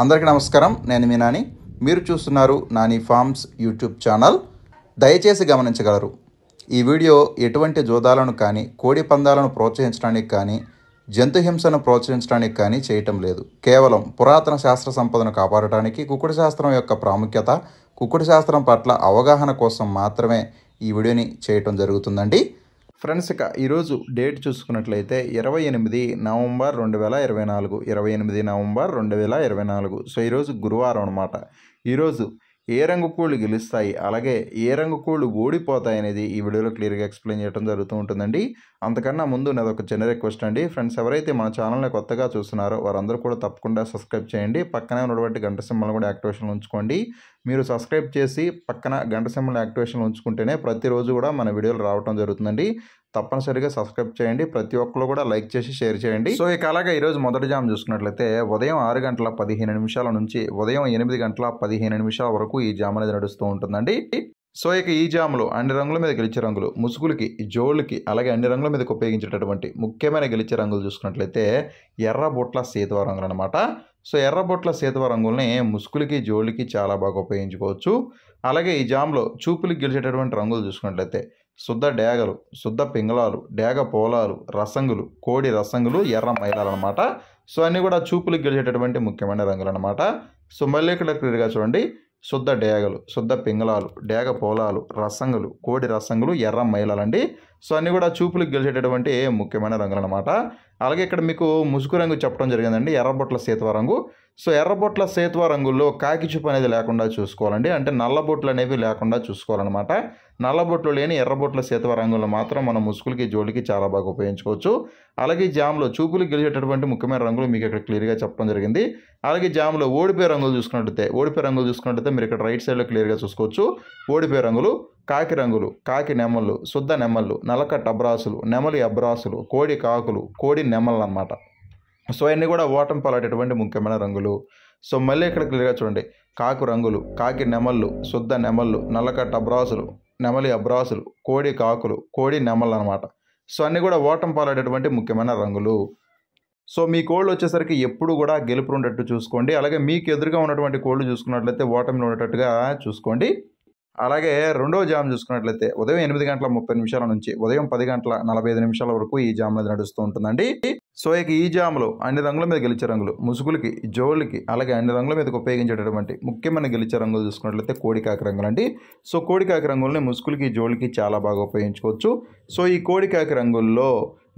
అందరికీ నమస్కారం నేను మీ నాని మీరు చూస్తున్నారు నాని ఫార్మ్స్ యూట్యూబ్ ఛానల్ దయచేసి గమనించగలరు ఈ వీడియో ఎటువంటి జోదాలను కానీ కోడి పందాలను ప్రోత్సహించడానికి కానీ జంతుహింసను ప్రోత్సహించడానికి కానీ చేయటం లేదు కేవలం పురాతన శాస్త్ర సంపదను కాపాడటానికి కుకుడు శాస్త్రం యొక్క ప్రాముఖ్యత కుకుడు శాస్త్రం పట్ల అవగాహన కోసం మాత్రమే ఈ వీడియోని చేయటం జరుగుతుందండి ఫ్రెండ్స్ ఇక ఈరోజు డేట్ చూసుకున్నట్లయితే ఇరవై ఎనిమిది నవంబర్ రెండు వేల ఇరవై నాలుగు ఇరవై ఎనిమిది నవంబర్ రెండు వేల ఇరవై నాలుగు సో ఈరోజు గురువారం అనమాట ఈరోజు ఏ రంగు కోళ్ళు గెలుస్తాయి అలాగే ఏ రంగు కోళ్ళు ఓడిపోతాయి అనేది ఈ వీడియోలో క్లియర్గా ఎక్స్ప్లెయిన్ చేయడం జరుగుతూ ఉంటుందండి అంతకన్నా ముందు నాది ఒక చిన్న రిక్వెస్ట్ అండి ఫ్రెండ్స్ ఎవరైతే మన ఛానల్ని కొత్తగా చూస్తున్నారో వారందరూ కూడా తప్పకుండా సబ్స్క్రైబ్ చేయండి పక్కనే ఉన్నటువంటి గంట సింబల్ కూడా యాక్టివేషన్ ఉంచుకోండి మీరు సబ్స్క్రైబ్ చేసి పక్కన గంట సింబల్ యాక్టివేషన్ ఉంచుకుంటేనే ప్రతిరోజు కూడా మన వీడియోలు రావడం జరుగుతుందండి తప్పనిసరిగా సబ్స్క్రైబ్ చేయండి ప్రతి ఒక్కరు కూడా లైక్ చేసి షేర్ చేయండి సో ఇక అలాగే ఈరోజు మొదటి జామ్ చూసుకున్నట్లయితే ఉదయం ఆరు గంటల పదిహేను నిమిషాల నుంచి ఉదయం ఎనిమిది గంటల పదిహేను నిమిషాల వరకు ఈ జామ్ అనేది నడుస్తూ ఉంటుందండి సో ఇక ఈ జాములు అన్ని రంగుల మీద గెలిచే రంగులు ముసుగులకి జోళ్ళకి అలాగే అన్ని రంగుల మీదకి ఉపయోగించేటటువంటి ముఖ్యమైన గెలిచే రంగులు చూసుకున్నట్లయితే ఎర్ర బొట్ల సీతవ రంగులు అనమాట సో ఎర్రబొట్ల సీతవ రంగుల్ని ముసుగులకి జోళ్ళకి చాలా బాగా ఉపయోగించుకోవచ్చు అలాగే ఈ జామ్లో చూపులకి గెలిచేటటువంటి రంగులు చూసుకున్నట్లయితే శుద్ధ డేగలు శుద్ధ పింగళాలు డేగ పోలాలు రసంగులు కోడి రసంగులు ఎర్ర మైలాలు అనమాట సో అన్నీ కూడా చూపులకు గెలిచేటటువంటి ముఖ్యమైన రంగులు అనమాట సో మళ్ళీ ఇక్కడ క్లియర్గా చూడండి శుద్ధ డేగలు శుద్ధ పింగళాలు డేగ పోలాలు రసంగులు కోడి రసంగులు ఎర్ర మైలాలు అండి సో అన్నీ కూడా చూపులకు గెలిచేటటువంటి ముఖ్యమైన రంగులు అనమాట అలాగే ఇక్కడ మీకు ముసుగు రంగు చెప్పడం జరిగిందండి ఎర్రబొట్ల సీతవ రంగు సో ఎర్రబొట్ల సేత్వా రంగుల్లో కాకిచుప్పు అనేది లేకుండా చూసుకోవాలండి అంటే నల్లబొట్లు అనేవి లేకుండా చూసుకోవాలన్నమాట నల్లబొట్లు లేని ఎర్రబొట్ల సేత్వా రంగులు మాత్రం మన ముసుగులకి జోలికి చాలా బాగా ఉపయోగించుకోవచ్చు అలాగే జామ్లో చూపులు గెలిచేటటువంటి ముఖ్యమైన రంగులు మీకు ఇక్కడ క్లియర్గా చెప్పడం జరిగింది అలాగే జామ్లో ఓడిపోయే రంగులు చూసుకున్నట్టయితే ఓడిపోయే రంగులు చూసుకున్నట్టయితే మీరు ఇక్కడ రైట్ సైడ్లో క్లియర్గా చూసుకోవచ్చు ఓడిపోయే రంగులు కాకి రంగులు కాకి నెమళ్ళు శుద్ధ నెమళ్ళు నలక అబ్రాసులు నెమలి అబ్రాసులు కోడి కాకులు కోడి నెమళ్ళు అనమాట సో అన్నీ కూడా ఓటం పాలటటువంటి ముఖ్యమైన రంగులు సో మళ్ళీ ఇక్కడ క్లియర్గా చూడండి కాకు రంగులు కాకి నెమళ్ళు శుద్ధ నెమళ్ళు నల్లకట్ట అబ్రాసులు నెమలి అబ్రాసులు కోడి కాకులు కోడి నెమళ్ళు అనమాట సో అన్నీ కూడా ఓటం పాలటటువంటి ముఖ్యమైన రంగులు సో మీ కోళ్ళు వచ్చేసరికి ఎప్పుడు కూడా గెలుపు ఉండేట్టు చూసుకోండి అలాగే మీకు ఎదురుగా ఉన్నటువంటి కోళ్ళు చూసుకున్నట్లయితే ఓటమిలో ఉండేటట్టుగా చూసుకోండి అలాగే రెండవ జామ్ చూసుకున్నట్లయితే ఉదయం ఎనిమిది గంటల ముప్పై నిమిషాల నుంచి ఉదయం పది గంటల నలభై ఐదు నిమిషాల వరకు ఈ జామ్ అనేది నడుస్తూ ఉంటుందండి సో ఇక ఈ జామ్లో అన్ని రంగుల మీద గెలిచే రంగులు ముసుగులకి జోళ్ళకి అలాగే అన్ని రంగుల మీదకి ఉపయోగించేటటువంటి ముఖ్యమైన గెలిచే రంగులు చూసుకున్నట్లయితే కోడికాకి రంగులు అండి సో కోడికాకి రంగుల్ని ముసుగులకి జోళ్ళకి చాలా బాగా ఉపయోగించుకోవచ్చు సో ఈ కోడికాకి రంగుల్లో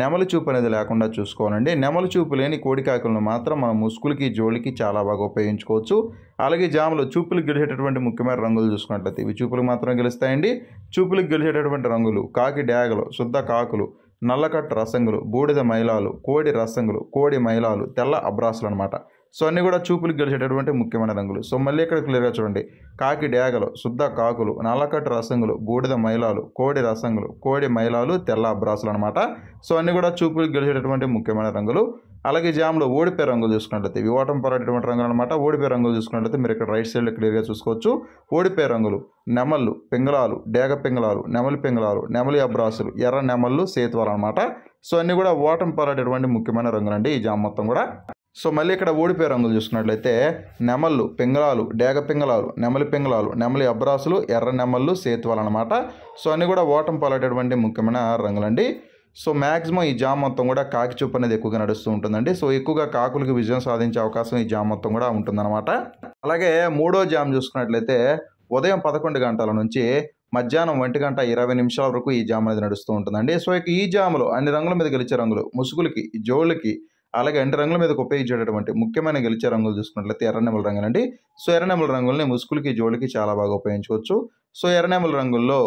నెమల చూపు అనేది లేకుండా చూసుకోవాలండి నెమల చూపు లేని కోడికాకులను మాత్రం మనం ముసుగులకి జోలికి చాలా బాగా ఉపయోగించుకోవచ్చు అలాగే జాములు చూపులు గెలిచేటటువంటి ముఖ్యమైన రంగులు చూసుకున్నట్లయితే ఇవి చూపులకు మాత్రం గెలుస్తాయండి చూపులకు గెలిచేటటువంటి రంగులు కాకి డ్యాగలు శుద్ధ కాకులు నల్లకట్టు రసంగులు బూడిద మైలాలు కోడి రసంగులు కోడి మైలాలు తెల్ల అబ్రాసులు అనమాట సో అన్నీ కూడా చూపులు గెలిచేటటువంటి ముఖ్యమైన రంగులు సో మళ్ళీ ఇక్కడ క్లియర్గా చూడండి కాకి డేగలు శుద్ధ కాకులు నల్లకట్టు రసంగులు బూడిద మైలాలు కోడి రసంగులు కోడి మైలాలు తెల్ల అబ్రాసులు అనమాట సో అన్నీ కూడా చూపులు గెలిచేటటువంటి ముఖ్యమైన రంగులు అలాగే జామ్లో ఓడిపే రంగులు చూసుకున్నట్లయితే ఈ ఓటం పరాటటువంటి రంగులు అనమాట ఓడిపే రంగులు చూసుకున్నట్లయితే మీరు ఇక్కడ రైట్ సైడ్లో క్లియర్గా చూసుకోవచ్చు ఓడిపే రంగులు నెమళ్ళు పింగళాలు డేగ పింగళాలు నెమలి పింగళాలు నెమలి అబ్రాసులు ఎర్ర నెమళ్ళు సేతువాలు అనమాట సో అన్నీ కూడా ఓటం పరాటటువంటి ముఖ్యమైన రంగులండి ఈ జామ్ మొత్తం కూడా సో మళ్ళీ ఇక్కడ ఓడిపోయే రంగులు చూసుకున్నట్లయితే నెమళ్ళు పింగళాలు డేగ పింగళాలు నెమలి పింగళాలు నెమలి అబ్రాసులు ఎర్ర నెమళ్ళు సేతువాలు అనమాట సో అన్నీ కూడా ఓటం పాలేటటువంటి ముఖ్యమైన రంగులండి సో మ్యాక్సిమం ఈ జామ్ మొత్తం కూడా కాకి చూపు అనేది ఎక్కువగా నడుస్తూ ఉంటుందండి సో ఎక్కువగా కాకులకి విజయం సాధించే అవకాశం ఈ జామ్ మొత్తం కూడా ఉంటుందన్నమాట అలాగే మూడో జామ్ చూసుకున్నట్లయితే ఉదయం పదకొండు గంటల నుంచి మధ్యాహ్నం ఒంటి గంట ఇరవై నిమిషాల వరకు ఈ జామ్ అనేది నడుస్తూ ఉంటుందండి సో ఈ జాములు అన్ని రంగుల మీద గెలిచే రంగులు ముసుగులకి జోళ్ళకి అలాగే ఎండు రంగుల మీద ఉపయోగించేటటువంటి ముఖ్యమైన గెలిచే రంగులు చూసుకున్నట్లయితే ఎర్రనెమల రంగులండి సో ఎర్రనెమల రంగుల్ని ముసుగులకి జోళ్ళకి చాలా బాగా ఉపయోగించవచ్చు సో ఎర్రనెమల రంగుల్లో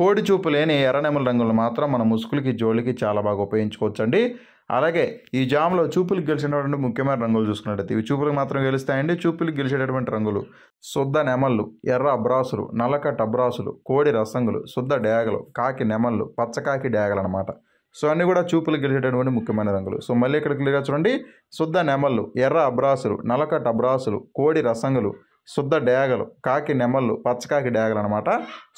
కోడి చూపు లేని ఎర్రనెమల రంగులు మాత్రం మన ముసుగులకి జోళ్ళకి చాలా బాగా ఉపయోగించుకోవచ్చు అండి అలాగే ఈ జామ్లో చూపులకు గెలిచినటువంటి ముఖ్యమైన రంగులు చూసుకున్నట్లయితే ఇవి చూపులకు మాత్రం గెలుస్తాయండి చూపులకు గెలిచేటటువంటి రంగులు శుద్ధ నెమళ్ళు ఎర్ర అబ్రాసులు నల్లకట్ టబ్రాసులు కోడి రసంగులు శుద్ధ డ్యాగలు కాకి నెమళ్ళు పచ్చకాకి డ్యాగలు అనమాట సో అన్నీ కూడా చూపులు గెలిచేటటువంటి ముఖ్యమైన రంగులు సో మళ్ళీ ఇక్కడ క్లియర్గా చూడండి శుద్ధ నెమళ్ళు ఎర్ర అబ్రాసులు నలకట్ అబ్రాసులు కోడి రసంగులు శుద్ధ డేగలు కాకి నెమళ్ళు పచ్చకాకి డేగలు అనమాట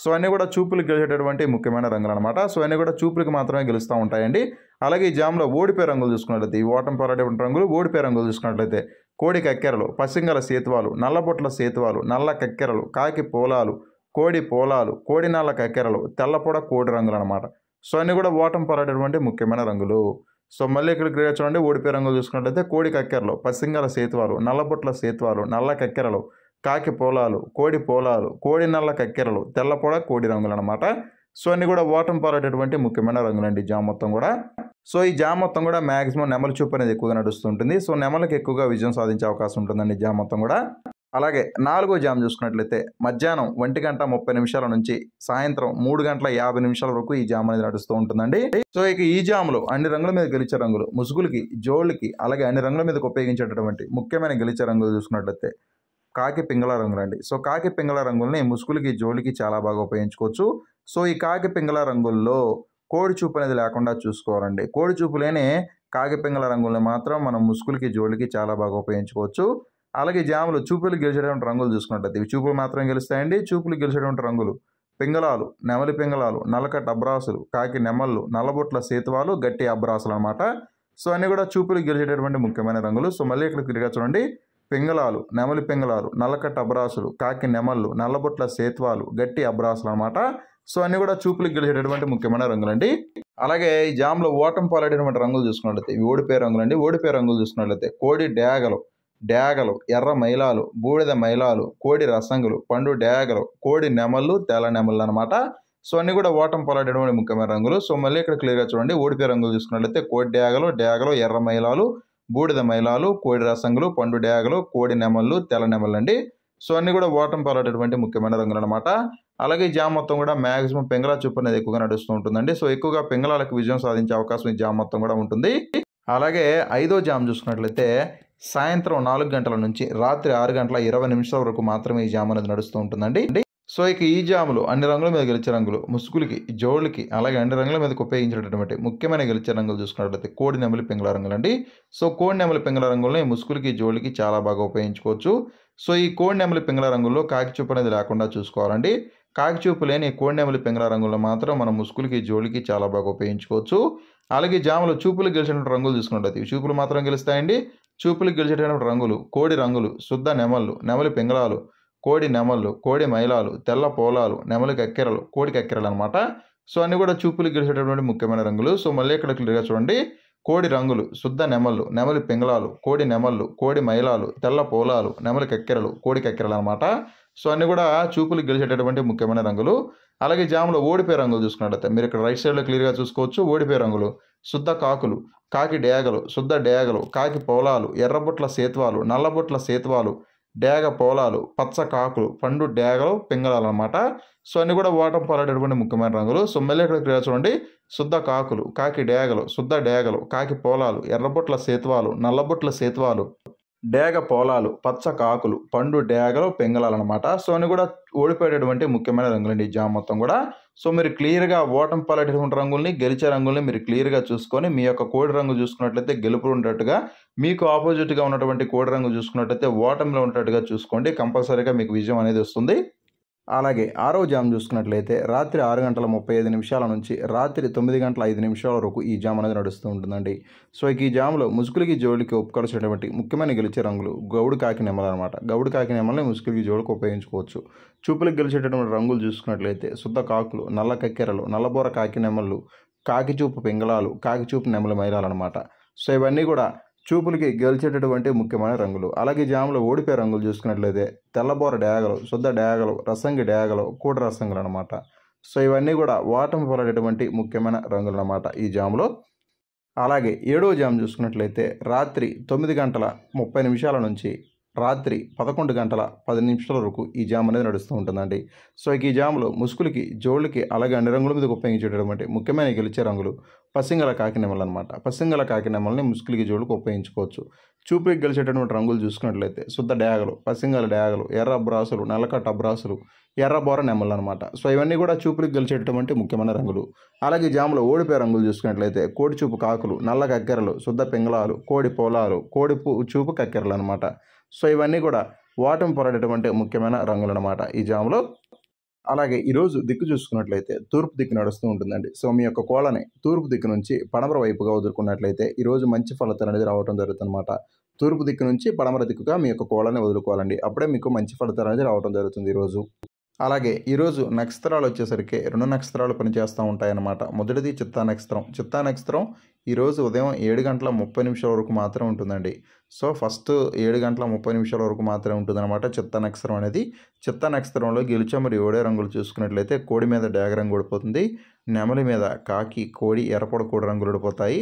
సో అన్నీ కూడా చూపులు గెలిచేటటువంటి ముఖ్యమైన రంగులు అనమాట సో అన్నీ కూడా చూపులకు మాత్రమే గెలుస్తూ ఉంటాయండి అలాగే ఈ జామ్లో ఓడిపే రంగులు చూసుకున్నట్లయితే ఈ ఓటం పోరాడేటువంటి రంగులు ఓడిపే రంగులు చూసుకున్నట్లయితే కోడి కక్కెరలు పసింగల సేతువాలు నల్లబొట్ల సేతువాలు నల్ల కక్కెరలు కాకి పోలాలు కోడి పోలాలు కోడి నల్ల కక్కెరలు తెల్లపొడ కోడి రంగులు అనమాట సో అన్నీ కూడా ఓటం పాలైనటువంటి ముఖ్యమైన రంగులు సో మళ్ళీ ఇక్కడ క్రీడ చూడండి ఓడిపోయే రంగులు చూసుకున్నట్లయితే కోడి కక్కెరలు పసింగల సేతువాలు నల్లబొట్ల సేతువాలు నల్ల కక్కెరలు కాకి పోలాలు కోడి పోలాలు కోడి నల్ల కక్కెరలు తెల్లపొడ కోడి రంగులు అనమాట సో అన్నీ కూడా ఓటం పాలైనటువంటి ముఖ్యమైన రంగులండి జామ మొత్తం కూడా సో ఈ జామ మొత్తం కూడా మ్యాక్సిమం నెమల చూపు అనేది ఎక్కువగా నడుస్తుంటుంది సో నెమలకు ఎక్కువగా విజయం సాధించే అవకాశం ఉంటుందండి జామ మొత్తం కూడా అలాగే నాలుగో జామ్ చూసుకున్నట్లయితే మధ్యాహ్నం ఒంటి గంట ముప్పై నిమిషాల నుంచి సాయంత్రం మూడు గంటల యాభై నిమిషాల వరకు ఈ జామ్ అనేది నడుస్తూ ఉంటుందండి సో ఇక ఈ జాములో అన్ని రంగుల మీద గెలిచే రంగులు ముసుగులకి జోళ్ళకి అలాగే అన్ని రంగుల మీదకి ఉపయోగించేటటువంటి ముఖ్యమైన గెలిచే రంగులు చూసుకున్నట్లయితే కాకి పింగళ రంగులు అండి సో కాకి పింగళ రంగుల్ని ముసుగులకి జోళ్ళకి చాలా బాగా ఉపయోగించుకోవచ్చు సో ఈ కాకి పింగళ రంగుల్లో కోడి చూపు అనేది లేకుండా చూసుకోవాలండి కోడి చూపు లేని కాకి పింగళ రంగుల్ని మాత్రం మనం ముసుగులకి జోళ్ళకి చాలా బాగా ఉపయోగించుకోవచ్చు అలాగే జాములు చూపులు గెలిచేటువంటి రంగులు చూసుకున్నట్లయితే ఇవి చూపులు మాత్రమే గెలుస్తాయండి చూపులు గెలిచేటువంటి రంగులు పింగళాలు నెమలి పింగళాలు నల్లకట్ అబ్రాసులు కాకి నెమళ్ళు నల్లబొట్ల సేతువాలు గట్టి అబ్రాసులు అనమాట సో అన్నీ కూడా చూపులు గెలిచేటటువంటి ముఖ్యమైన రంగులు సో మళ్ళీ ఇక్కడ తిరిగా చూడండి పింగళాలు నెమలి పింగళాలు నల్లకట్ట అబ్రాసులు కాకి నెమళ్ళు నల్లబొట్ల సేత్వాలు గట్టి అబ్రాసులు అనమాట సో అన్నీ కూడా చూపులు గెలిచేటటువంటి ముఖ్యమైన రంగులండి అలాగే ఈ జామ్లో ఓటం పాలైనటువంటి రంగులు చూసుకున్నట్లయితే ఇవి ఓడిపోయే రంగులండి ఓడిపోయే రంగులు చూసుకున్నట్లయితే కోడి డ్యాగలు డేగలు ఎర్ర మైలాలు బూడిద మైలాలు కోడి రసంగులు పండు డేగలు కోడి నెమళ్ళు తెల్ల నెమళ్ళు అనమాట సో అన్నీ కూడా ఓటం పొలాడేటువంటి ముఖ్యమైన రంగులు సో మళ్ళీ ఇక్కడ క్లియర్గా చూడండి ఓడిపోయే రంగులు చూసుకున్నట్లయితే కోడి డేగలు డేగలు ఎర్ర మైలాలు బూడిద మైలాలు కోడి రసంగులు పండు డేగలు కోడి నెమళ్ళు తెల్ల నెమళ్ళు అండి సో అన్నీ కూడా ఓటం పొలాడేటువంటి ముఖ్యమైన రంగులు అనమాట అలాగే జామ్ మొత్తం కూడా మ్యాక్సిమం పెంగళా చూపు అనేది ఎక్కువగా నడుస్తూ ఉంటుందండి సో ఎక్కువగా పెంగళాలకు విజయం సాధించే అవకాశం ఈ జామ్ మొత్తం కూడా ఉంటుంది అలాగే ఐదో జామ్ చూసుకున్నట్లయితే సాయంత్రం నాలుగు గంటల నుంచి రాత్రి ఆరు గంటల ఇరవై నిమిషాల వరకు మాత్రమే ఈ జామ్ అనేది నడుస్తూ ఉంటుందండి సో ఇక ఈ జాములు అన్ని రంగుల మీద గెలిచే రంగులు ముసుగులకి జోళ్ళకి అలాగే అన్ని రంగుల మీదకి ఉపయోగించేటటువంటి ముఖ్యమైన గెలిచే రంగులు చూసుకున్నట్లయితే కోడి నెమలి పింగళ రంగులు అండి సో కోడి నెమలి పింగళ రంగులని ముసుగులకి జోళ్ళకి చాలా బాగా ఉపయోగించుకోవచ్చు సో ఈ కోడి నెమలి పింగళ రంగుల్లో కాకిచూపు అనేది లేకుండా చూసుకోవాలండి కాకిచూపు లేని కోడి నెమలి పింగళ రంగుల్లో మాత్రం మనం ముసుగులకి జోళ్ళకి చాలా బాగా ఉపయోగించుకోవచ్చు అలాగే జాములు చూపులు గెలిచినటువంటి రంగులు చూసుకున్నట్లయితే చూపులు మాత్రం గెలుస్తాయండి చూపులు గెలిచేటటువంటి రంగులు కోడి రంగులు శుద్ధ నెమళ్ళు నెమలి పింగళాలు కోడి నెమళ్ళు కోడి మైలాలు తెల్ల పోలాలు నెమలి కక్కెరలు కోడి కక్కెరలు అనమాట సో అన్నీ కూడా చూపులు గెలిచేటటువంటి ముఖ్యమైన రంగులు సో మళ్ళీ ఇక్కడ క్లియర్గా చూడండి కోడి రంగులు శుద్ధ నెమళ్ళు నెమలి పింగళాలు కోడి నెమళ్ళు కోడి మైలాలు తెల్ల పోలాలు నెమలి కక్కెరలు కోడి కక్కెరలు అనమాట సో అన్నీ కూడా చూపులు గెలిచేటటువంటి ముఖ్యమైన రంగులు అలాగే జాములో ఓడిపోయే రంగులు చూసుకున్నట్టయితే మీరు ఇక్కడ రైట్ సైడ్లో క్లియర్గా చూసుకోవచ్చు ఓడిపోయే రంగులు శుద్ధ కాకులు కాకి డేగలు శుద్ధ డేగలు కాకి పొలాలు ఎర్రబుట్ల సేతువాలు నల్లబుట్ల సేతువాలు డేగ పొలాలు పచ్చ కాకులు పండు డేగలు పింగళాలు అనమాట సో అన్నీ కూడా వాటం పోలాడేటువంటి ముఖ్యమైన రంగులు సో మళ్ళీ ఇక్కడ క్లియర్ చూడండి శుద్ధ కాకులు కాకి డేగలు శుద్ధ డేగలు కాకి పొలాలు ఎర్రబుట్ల సేతువాలు నల్లబుట్ల సేతువాలు డేగ పొలాలు పచ్చ కాకులు పండు డేగలు పెంగళాలు అనమాట సో అని కూడా ఓడిపోయేటటువంటి ముఖ్యమైన రంగులండి ఈ జామ్ మొత్తం కూడా సో మీరు క్లియర్గా ఓటం పాలేటటువంటి రంగుల్ని గెలిచే రంగుల్ని మీరు క్లియర్గా చూసుకొని మీ యొక్క కోడి రంగు చూసుకున్నట్లయితే గెలుపులు ఉన్నట్టుగా మీకు ఆపోజిట్గా ఉన్నటువంటి కోడి రంగు చూసుకున్నట్లయితే ఓటంలో ఉన్నట్టుగా చూసుకోండి కంపల్సరీగా మీకు విజయం అనేది వస్తుంది అలాగే ఆరో జామ్ చూసుకున్నట్లయితే రాత్రి ఆరు గంటల ముప్పై ఐదు నిమిషాల నుంచి రాత్రి తొమ్మిది గంటల ఐదు నిమిషాల వరకు ఈ జామ్ అనేది నడుస్తూ ఉంటుందండి సో ఈ జామ్లో ముసుగులకి జోడికి ఉపకరించినటువంటి ముఖ్యమైన గెలిచే రంగులు గౌడు కాకి నెమలు అనమాట గౌడు కాకి నెమలని ముసుగులకి జోడికి ఉపయోగించుకోవచ్చు చూపులకు గెలిచేటటువంటి రంగులు చూసుకున్నట్లయితే శుద్ధ కాకులు నల్ల కక్కెరలు నల్లబోర కాకి నెమళ్ళు కాకిచూపు పింగళాలు కాకిచూపు మైలాలు మైలాలన్నమాట సో ఇవన్నీ కూడా చూపులకి గెలిచేటటువంటి ముఖ్యమైన రంగులు అలాగే జాములో ఓడిపోయే రంగులు చూసుకున్నట్లయితే తెల్లబోర డయాగలు శుద్ధ డయాగలు రసంగి డయాగలు కూడ రసంగులు అనమాట సో ఇవన్నీ కూడా వాటం పొలటటువంటి ముఖ్యమైన రంగులు అనమాట ఈ జాములో అలాగే ఏడో జామ్ చూసుకున్నట్లయితే రాత్రి తొమ్మిది గంటల ముప్పై నిమిషాల నుంచి రాత్రి పదకొండు గంటల పది నిమిషాల వరకు ఈ జామ్ అనేది నడుస్తూ ఉంటుందండి సో ఈ జామ్లో ముసుగులకి జోళ్ళకి అలాగే అన్ని రంగుల మీద ఉపయోగించేటటువంటి ముఖ్యమైన గెలిచే రంగులు పసింగల నెమలు అనమాట పసింగల కాకి నెమల్ని ముసుగులకి జోళ్ళకి ఉపయోగించుకోవచ్చు చూపుకి గెలిచేటటువంటి రంగులు చూసుకున్నట్లయితే శుద్ధ డయాగలు పసింగల డయాగలు ఎర్ర బ్రాసులు నల్లకట్ట బ్రాసులు ఎర్ర బోర నెమ్మలు అనమాట సో ఇవన్నీ కూడా చూపులకు గెలిచేటటువంటి ముఖ్యమైన రంగులు అలాగే జాములో ఓడిపోయే రంగులు చూసుకున్నట్లయితే కోడి చూపు కాకులు నల్ల కక్కెరలు శుద్ధ పింగళాలు కోడి పొలాలు కోడి చూపు కక్కెరలు అనమాట సో ఇవన్నీ కూడా వాటం పొరడటువంటి ముఖ్యమైన రంగులు అనమాట ఈ జాములో అలాగే ఈరోజు దిక్కు చూసుకున్నట్లయితే తూర్పు దిక్కు నడుస్తూ ఉంటుందండి సో మీ యొక్క కోళ్ళని తూర్పు దిక్కు నుంచి పడమర వైపుగా వదులుకున్నట్లయితే ఈరోజు మంచి ఫలితం అనేది రావడం జరుగుతుందన్నమాట తూర్పు దిక్కు నుంచి పడమర దిక్కుగా మీ యొక్క కోళ్ళని వదులుకోవాలండి అప్పుడే మీకు మంచి ఫలితాలు అనేది రావడం జరుగుతుంది ఈరోజు అలాగే ఈరోజు నక్షత్రాలు వచ్చేసరికి రెండు నక్షత్రాలు పనిచేస్తూ ఉంటాయన్నమాట మొదటిది చిత్తా నక్షత్రం చిత్తా నక్షత్రం ఈరోజు ఉదయం ఏడు గంటల ముప్పై నిమిషాల వరకు మాత్రం ఉంటుందండి సో ఫస్ట్ ఏడు గంటల ముప్పై నిమిషాల వరకు మాత్రమే ఉంటుందన్నమాట చిత్త నక్షత్రం అనేది చిత్త నక్షత్రంలో గెలిచే మరియు ఓడే రంగులు చూసుకున్నట్లయితే కోడి మీద డాగ రంగు నెమలి మీద కాకి కోడి ఎర్రపొడ కోడి రంగులు ఓడిపోతాయి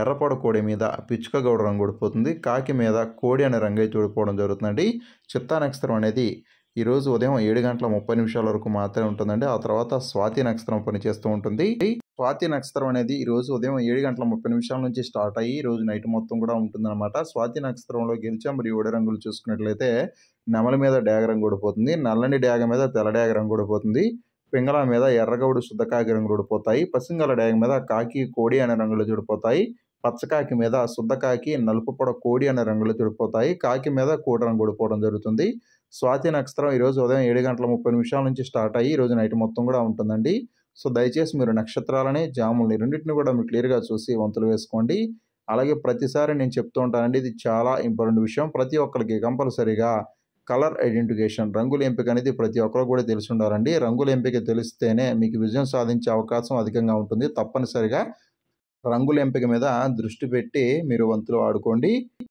ఎర్రపొడ కోడి మీద పిచ్చుక గౌడ రంగు ఓడిపోతుంది కాకి మీద కోడి అనే రంగు అయితే ఓడిపోవడం జరుగుతుందండి చిత్త నక్షత్రం అనేది ఈరోజు ఉదయం ఏడు గంటల ముప్పై నిమిషాల వరకు మాత్రమే ఉంటుందండి ఆ తర్వాత స్వాతి నక్షత్రం పనిచేస్తూ ఉంటుంది స్వాతి నక్షత్రం అనేది ఈరోజు ఉదయం ఏడు గంటల ముప్పై నిమిషాల నుంచి స్టార్ట్ అయ్యి రోజు నైట్ మొత్తం కూడా ఉంటుందన్నమాట స్వాతి నక్షత్రంలో గెలిచా మరియు ఓడి రంగులు చూసుకున్నట్లయితే నెమల మీద డ్యాగరం కూడిపోతుంది నల్లని డ్యాగ మీద తెల్ల డ్యాగరం కూడిపోతుంది పింగళ మీద ఎర్రగౌడు శుద్ధకాకి రంగులు ఊడిపోతాయి పసింగల డ్యాగ మీద కాకి కోడి అనే రంగులు చూడిపోతాయి పచ్చకాకి మీద శుద్ధకాకి నలుపు పొడ కోడి అనే రంగులు చూడిపోతాయి కాకి మీద కోడి రంగు ఊడిపోవడం జరుగుతుంది స్వాతి నక్షత్రం ఈరోజు ఉదయం ఏడు గంటల ముప్పై నిమిషాల నుంచి స్టార్ట్ అయ్యి ఈరోజు నైట్ మొత్తం కూడా ఉంటుందండి సో దయచేసి మీరు నక్షత్రాలని జాములని రెండింటిని కూడా మీరు క్లియర్గా చూసి వంతులు వేసుకోండి అలాగే ప్రతిసారి నేను చెప్తూ ఉంటానండి ఇది చాలా ఇంపార్టెంట్ విషయం ప్రతి ఒక్కరికి కంపల్సరీగా కలర్ ఐడెంటిఫికేషన్ రంగుల ఎంపిక అనేది ప్రతి ఒక్కరు కూడా తెలిసి ఉండాలండి రంగుల ఎంపిక తెలిస్తేనే మీకు విజయం సాధించే అవకాశం అధికంగా ఉంటుంది తప్పనిసరిగా రంగుల ఎంపిక మీద దృష్టి పెట్టి మీరు వంతులు ఆడుకోండి